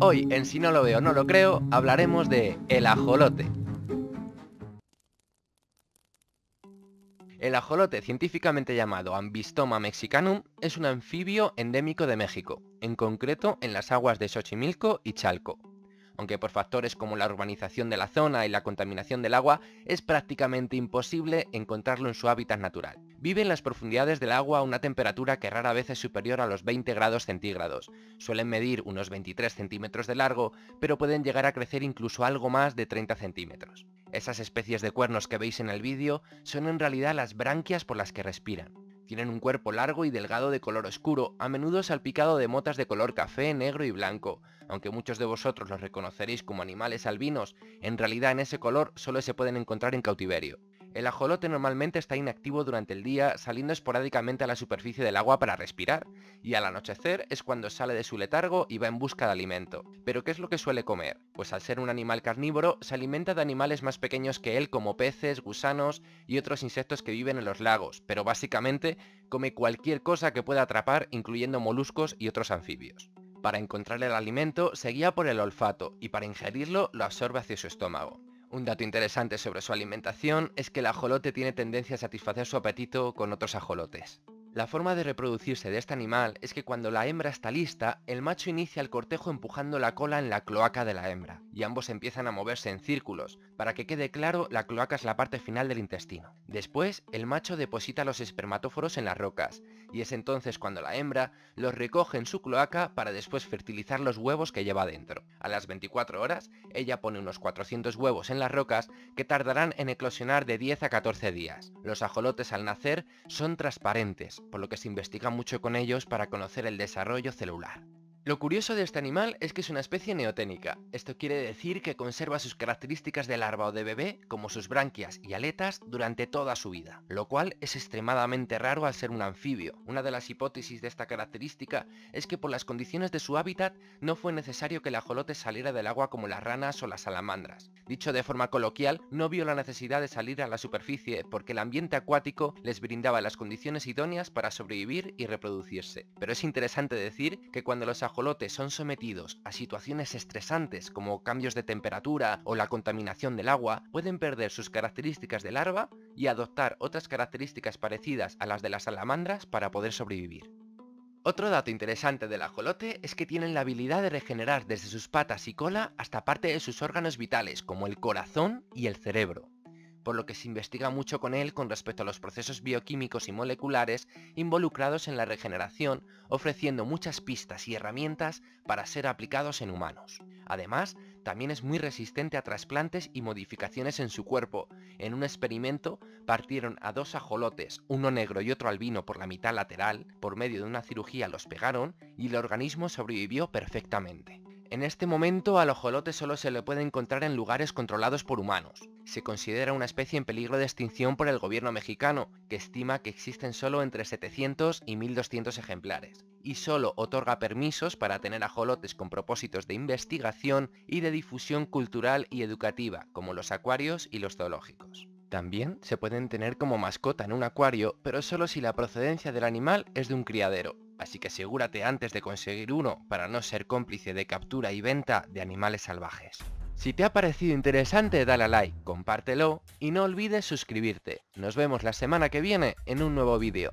Hoy, en Si no lo veo, no lo creo, hablaremos de el ajolote. El ajolote, científicamente llamado Ambistoma mexicanum, es un anfibio endémico de México, en concreto en las aguas de Xochimilco y Chalco aunque por factores como la urbanización de la zona y la contaminación del agua es prácticamente imposible encontrarlo en su hábitat natural. Vive en las profundidades del agua a una temperatura que rara vez es superior a los 20 grados centígrados. Suelen medir unos 23 centímetros de largo, pero pueden llegar a crecer incluso algo más de 30 centímetros. Esas especies de cuernos que veis en el vídeo son en realidad las branquias por las que respiran. Tienen un cuerpo largo y delgado de color oscuro, a menudo salpicado de motas de color café, negro y blanco. Aunque muchos de vosotros los reconoceréis como animales albinos, en realidad en ese color solo se pueden encontrar en cautiverio. El ajolote normalmente está inactivo durante el día, saliendo esporádicamente a la superficie del agua para respirar, y al anochecer es cuando sale de su letargo y va en busca de alimento. Pero ¿qué es lo que suele comer? Pues al ser un animal carnívoro, se alimenta de animales más pequeños que él como peces, gusanos y otros insectos que viven en los lagos, pero básicamente come cualquier cosa que pueda atrapar, incluyendo moluscos y otros anfibios. Para encontrar el alimento se guía por el olfato y para ingerirlo lo absorbe hacia su estómago. Un dato interesante sobre su alimentación es que el ajolote tiene tendencia a satisfacer su apetito con otros ajolotes. La forma de reproducirse de este animal es que cuando la hembra está lista, el macho inicia el cortejo empujando la cola en la cloaca de la hembra, y ambos empiezan a moverse en círculos. Para que quede claro, la cloaca es la parte final del intestino. Después, el macho deposita los espermatóforos en las rocas, y es entonces cuando la hembra los recoge en su cloaca para después fertilizar los huevos que lleva dentro. A las 24 horas, ella pone unos 400 huevos en las rocas que tardarán en eclosionar de 10 a 14 días. Los ajolotes al nacer son transparentes, por lo que se investiga mucho con ellos para conocer el desarrollo celular. Lo curioso de este animal es que es una especie neoténica, esto quiere decir que conserva sus características de larva o de bebé, como sus branquias y aletas, durante toda su vida, lo cual es extremadamente raro al ser un anfibio. Una de las hipótesis de esta característica es que por las condiciones de su hábitat no fue necesario que el ajolote saliera del agua como las ranas o las salamandras. Dicho de forma coloquial, no vio la necesidad de salir a la superficie porque el ambiente acuático les brindaba las condiciones idóneas para sobrevivir y reproducirse. Pero es interesante decir que cuando los ajolotes ajolotes son sometidos a situaciones estresantes como cambios de temperatura o la contaminación del agua, pueden perder sus características de larva y adoptar otras características parecidas a las de las salamandras para poder sobrevivir. Otro dato interesante del ajolote es que tienen la habilidad de regenerar desde sus patas y cola hasta parte de sus órganos vitales como el corazón y el cerebro por lo que se investiga mucho con él con respecto a los procesos bioquímicos y moleculares involucrados en la regeneración, ofreciendo muchas pistas y herramientas para ser aplicados en humanos. Además, también es muy resistente a trasplantes y modificaciones en su cuerpo. En un experimento partieron a dos ajolotes, uno negro y otro albino por la mitad lateral, por medio de una cirugía los pegaron y el organismo sobrevivió perfectamente. En este momento al ojolote solo se le puede encontrar en lugares controlados por humanos. Se considera una especie en peligro de extinción por el gobierno mexicano, que estima que existen solo entre 700 y 1200 ejemplares, y solo otorga permisos para tener ajolotes con propósitos de investigación y de difusión cultural y educativa, como los acuarios y los zoológicos. También se pueden tener como mascota en un acuario, pero solo si la procedencia del animal es de un criadero, así que asegúrate antes de conseguir uno para no ser cómplice de captura y venta de animales salvajes. Si te ha parecido interesante dale a like, compártelo y no olvides suscribirte. Nos vemos la semana que viene en un nuevo vídeo.